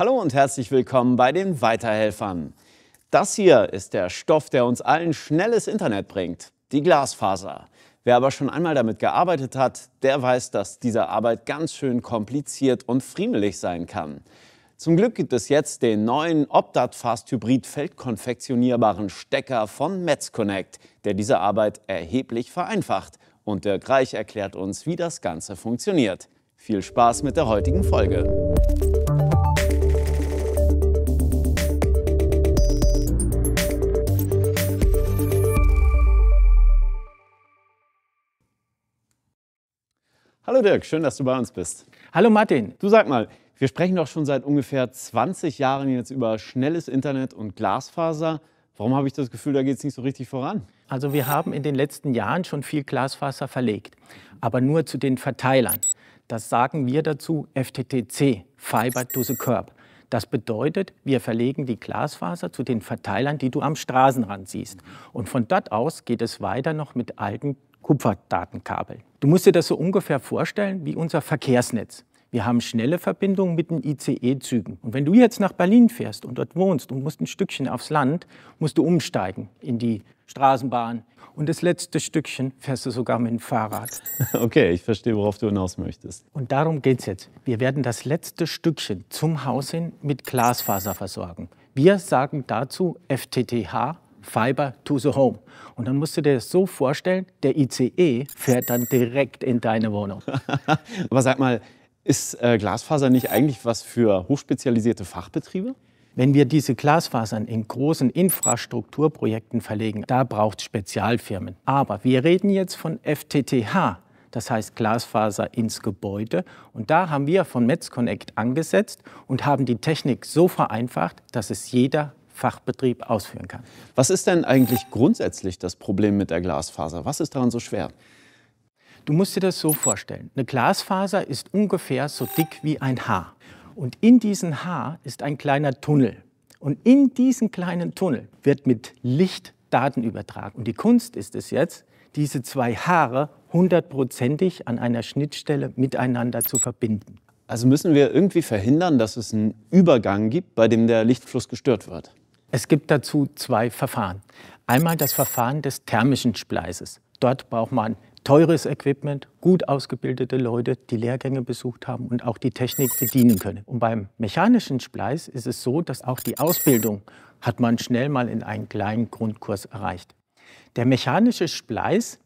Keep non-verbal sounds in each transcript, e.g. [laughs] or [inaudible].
Hallo und herzlich willkommen bei den Weiterhelfern. Das hier ist der Stoff, der uns allen schnelles Internet bringt, die Glasfaser. Wer aber schon einmal damit gearbeitet hat, der weiß, dass diese Arbeit ganz schön kompliziert und friemelig sein kann. Zum Glück gibt es jetzt den neuen Fast Hybrid feldkonfektionierbaren Stecker von MetzConnect, der diese Arbeit erheblich vereinfacht. Und der Greich erklärt uns, wie das Ganze funktioniert. Viel Spaß mit der heutigen Folge. Hallo Dirk, schön, dass du bei uns bist. Hallo Martin. Du sag mal, wir sprechen doch schon seit ungefähr 20 Jahren jetzt über schnelles Internet und Glasfaser. Warum habe ich das Gefühl, da geht es nicht so richtig voran? Also wir haben in den letzten Jahren schon viel Glasfaser verlegt, aber nur zu den Verteilern. Das sagen wir dazu FTTC, Fiber to the Curb. Das bedeutet, wir verlegen die Glasfaser zu den Verteilern, die du am Straßenrand siehst. Und von dort aus geht es weiter noch mit alten Kupferdatenkabeln. Du musst dir das so ungefähr vorstellen wie unser Verkehrsnetz. Wir haben schnelle Verbindungen mit den ICE-Zügen. Und wenn du jetzt nach Berlin fährst und dort wohnst und musst ein Stückchen aufs Land, musst du umsteigen in die Straßenbahn. Und das letzte Stückchen fährst du sogar mit dem Fahrrad. [laughs] Okay, ich verstehe, worauf du hinaus möchtest. Und darum geht es jetzt. Wir werden das letzte Stückchen zum Haus hin mit Glasfaser versorgen. Wir sagen dazu FTTH, Fiber to the Home. Und dann musst du dir das so vorstellen, der ICE fährt dann direkt in deine Wohnung. [laughs] Aber sag mal, ist äh, Glasfaser nicht eigentlich was für hochspezialisierte Fachbetriebe? Wenn wir diese Glasfasern in großen Infrastrukturprojekten verlegen, da braucht es Spezialfirmen. Aber wir reden jetzt von FTTH, das heißt Glasfaser ins Gebäude. Und da haben wir von MetzConnect angesetzt und haben die Technik so vereinfacht, dass es jeder Fachbetrieb ausführen kann. Was ist denn eigentlich grundsätzlich das Problem mit der Glasfaser? Was ist daran so schwer? Du musst dir das so vorstellen. Eine Glasfaser ist ungefähr so dick wie ein Haar. Und in diesem Haar ist ein kleiner Tunnel. Und in diesen kleinen Tunnel wird mit Licht Daten übertragen. Und die Kunst ist es jetzt, diese zwei Haare hundertprozentig an einer Schnittstelle miteinander zu verbinden. Also müssen wir irgendwie verhindern, dass es einen Übergang gibt, bei dem der Lichtfluss gestört wird. Es gibt dazu zwei Verfahren. Einmal das Verfahren des thermischen Spleises. Dort braucht man teures Equipment, gut ausgebildete Leute, die Lehrgänge besucht haben und auch die Technik bedienen können. Und beim mechanischen Spleiß ist es so, dass auch die Ausbildung hat man schnell mal in einen kleinen Grundkurs erreicht. Der mechanische Spleiß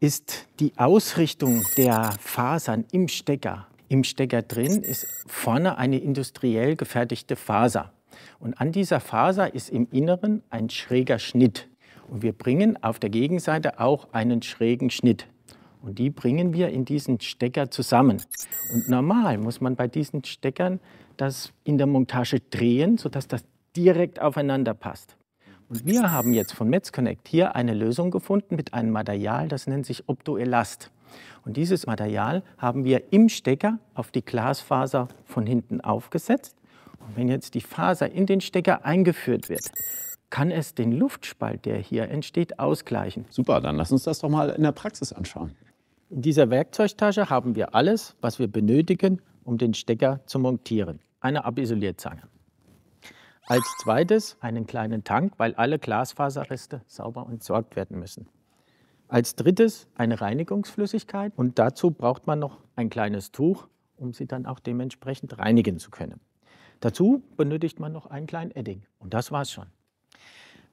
ist die Ausrichtung der Fasern im Stecker. Im Stecker drin ist vorne eine industriell gefertigte Faser. Und an dieser Faser ist im Inneren ein schräger Schnitt. Und wir bringen auf der Gegenseite auch einen schrägen Schnitt. Und die bringen wir in diesen Stecker zusammen. Und normal muss man bei diesen Steckern das in der Montage drehen, sodass das direkt aufeinander passt. Und wir haben jetzt von MetzConnect hier eine Lösung gefunden mit einem Material, das nennt sich Optoelast. Und dieses Material haben wir im Stecker auf die Glasfaser von hinten aufgesetzt und wenn jetzt die Faser in den Stecker eingeführt wird, kann es den Luftspalt, der hier entsteht, ausgleichen. Super, dann lass uns das doch mal in der Praxis anschauen. In dieser Werkzeugtasche haben wir alles, was wir benötigen, um den Stecker zu montieren. Eine Abisolierzange. Als zweites einen kleinen Tank, weil alle Glasfaserreste sauber entsorgt werden müssen. Als drittes eine Reinigungsflüssigkeit und dazu braucht man noch ein kleines Tuch, um sie dann auch dementsprechend reinigen zu können. Dazu benötigt man noch einen kleinen Edding und das war's schon.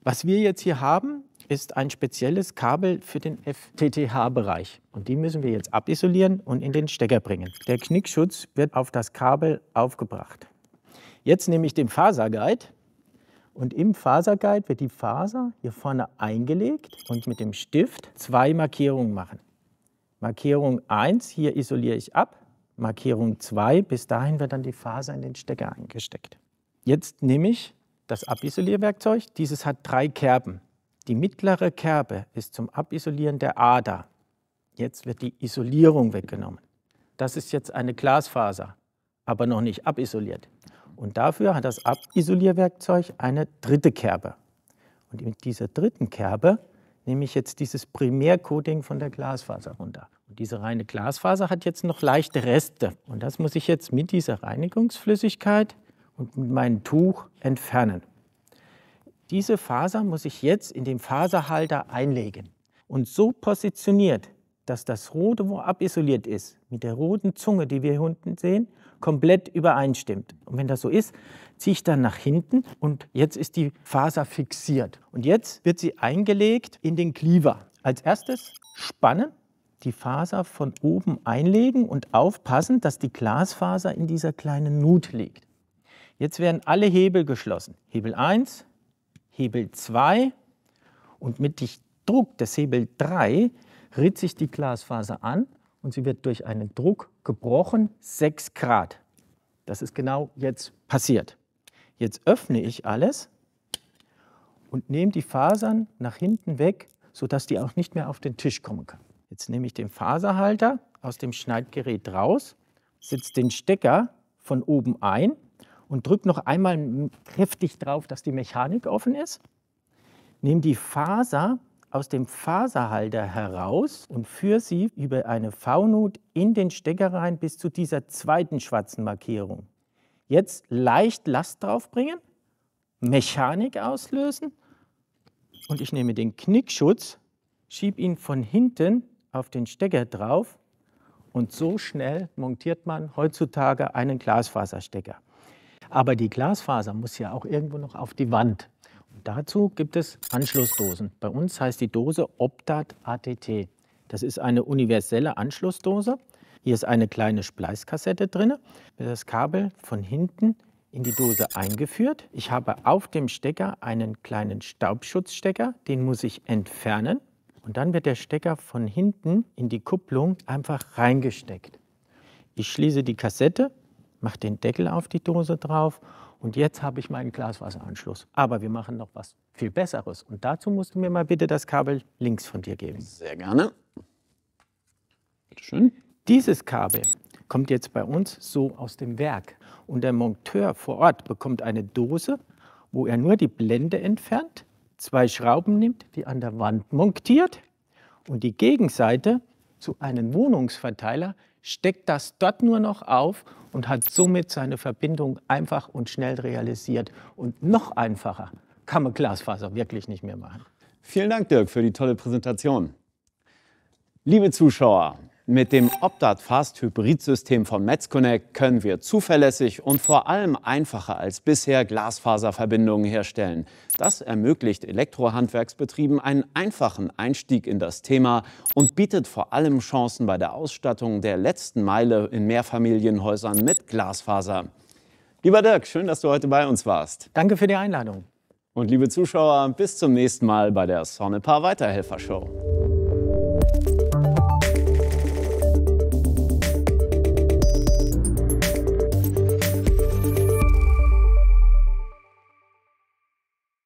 Was wir jetzt hier haben, ist ein spezielles Kabel für den FTTH-Bereich. Und die müssen wir jetzt abisolieren und in den Stecker bringen. Der Knickschutz wird auf das Kabel aufgebracht. Jetzt nehme ich den Faserguide und im Faserguide wird die Faser hier vorne eingelegt und mit dem Stift zwei Markierungen machen. Markierung 1, hier isoliere ich ab Markierung 2. Bis dahin wird dann die Faser in den Stecker eingesteckt. Jetzt nehme ich das Abisolierwerkzeug. Dieses hat drei Kerben. Die mittlere Kerbe ist zum Abisolieren der Ader. Jetzt wird die Isolierung weggenommen. Das ist jetzt eine Glasfaser, aber noch nicht abisoliert. Und dafür hat das Abisolierwerkzeug eine dritte Kerbe. Und mit dieser dritten Kerbe nehme ich jetzt dieses Primärcoating von der Glasfaser runter diese reine Glasfaser hat jetzt noch leichte Reste. Und das muss ich jetzt mit dieser Reinigungsflüssigkeit und mit meinem Tuch entfernen. Diese Faser muss ich jetzt in den Faserhalter einlegen und so positioniert, dass das Rote, wo abisoliert ist, mit der roten Zunge, die wir hier unten sehen, komplett übereinstimmt. Und wenn das so ist, ziehe ich dann nach hinten und jetzt ist die Faser fixiert. Und jetzt wird sie eingelegt in den Cleaver. Als erstes spannen die Faser von oben einlegen und aufpassen, dass die Glasfaser in dieser kleinen Nut liegt. Jetzt werden alle Hebel geschlossen. Hebel 1, Hebel 2 und mit dem Druck des Hebel 3 ritt sich die Glasfaser an und sie wird durch einen Druck gebrochen, 6 Grad. Das ist genau jetzt passiert. Jetzt öffne ich alles und nehme die Fasern nach hinten weg, sodass die auch nicht mehr auf den Tisch kommen können. Jetzt nehme ich den Faserhalter aus dem Schneidgerät raus, setze den Stecker von oben ein und drücke noch einmal kräftig drauf, dass die Mechanik offen ist. Nehme die Faser aus dem Faserhalter heraus und führe sie über eine V-Nut in den Stecker rein bis zu dieser zweiten schwarzen Markierung. Jetzt leicht Last draufbringen, Mechanik auslösen und ich nehme den Knickschutz, schiebe ihn von hinten auf den Stecker drauf und so schnell montiert man heutzutage einen Glasfaserstecker. Aber die Glasfaser muss ja auch irgendwo noch auf die Wand. Und dazu gibt es Anschlussdosen. Bei uns heißt die Dose Optat ATT. Das ist eine universelle Anschlussdose. Hier ist eine kleine Spleißkassette drin. Das Kabel von hinten in die Dose eingeführt. Ich habe auf dem Stecker einen kleinen Staubschutzstecker, den muss ich entfernen. Und dann wird der Stecker von hinten in die Kupplung einfach reingesteckt. Ich schließe die Kassette, mache den Deckel auf die Dose drauf und jetzt habe ich meinen Glaswasseranschluss. Aber wir machen noch was viel Besseres. Und dazu musst du mir mal bitte das Kabel links von dir geben. Sehr gerne. Bitteschön. Dieses Kabel kommt jetzt bei uns so aus dem Werk. Und der Monteur vor Ort bekommt eine Dose, wo er nur die Blende entfernt zwei Schrauben nimmt, die an der Wand montiert und die Gegenseite zu einem Wohnungsverteiler, steckt das dort nur noch auf und hat somit seine Verbindung einfach und schnell realisiert. Und noch einfacher kann man Glasfaser wirklich nicht mehr machen. Vielen Dank, Dirk, für die tolle Präsentation. Liebe Zuschauer, mit dem Optat Fast Hybrid-System von MetzConnect können wir zuverlässig und vor allem einfacher als bisher Glasfaserverbindungen herstellen. Das ermöglicht Elektrohandwerksbetrieben einen einfachen Einstieg in das Thema und bietet vor allem Chancen bei der Ausstattung der letzten Meile in Mehrfamilienhäusern mit Glasfaser. Lieber Dirk, schön, dass du heute bei uns warst. Danke für die Einladung. Und liebe Zuschauer, bis zum nächsten Mal bei der Sonnepaar Weiterhelfer Show.